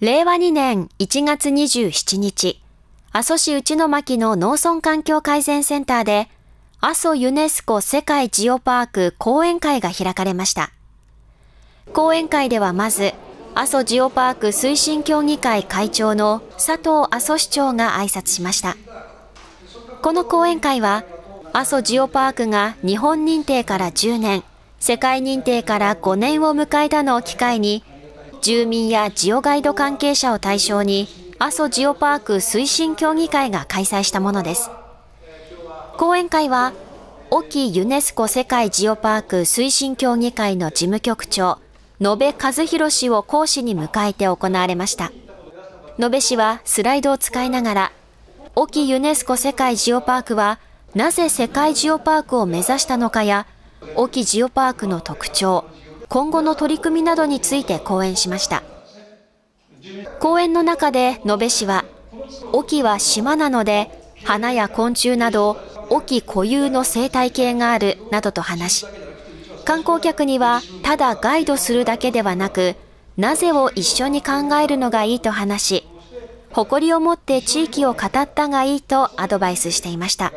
令和2年1月27日、阿蘇市内の巻の農村環境改善センターで、阿蘇ユネスコ世界ジオパーク講演会が開かれました。講演会ではまず、阿蘇ジオパーク推進協議会会長の佐藤阿蘇市長が挨拶しました。この講演会は、阿蘇ジオパークが日本認定から10年、世界認定から5年を迎えたのを機会に、住民やジオガイド関係者を対象に阿蘇ジオパーク推進協議会が開催したものです講演会は沖ユネスコ世界ジオパーク推進協議会の事務局長野部和弘氏を講師に迎えて行われました野部氏はスライドを使いながら沖ユネスコ世界ジオパークはなぜ世界ジオパークを目指したのかや沖ジオパークの特徴今後の取り組みなどについて講演しました。講演の中で野辺氏は、沖は島なので、花や昆虫など、沖固有の生態系があるなどと話し、観光客にはただガイドするだけではなく、なぜを一緒に考えるのがいいと話し、誇りを持って地域を語ったがいいとアドバイスしていました。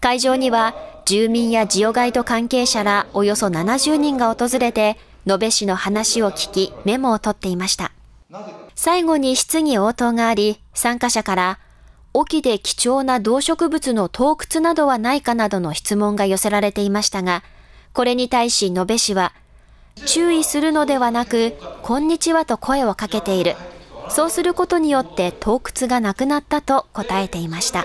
会場には住民やジオガイド関係者らおよそ70人が訪れて、野辺市の話を聞き、メモを取っていました。最後に質疑応答があり、参加者から、沖で貴重な動植物の洞窟などはないかなどの質問が寄せられていましたが、これに対し野辺市は、注意するのではなく、こんにちはと声をかけている。そうすることによって洞窟がなくなったと答えていました。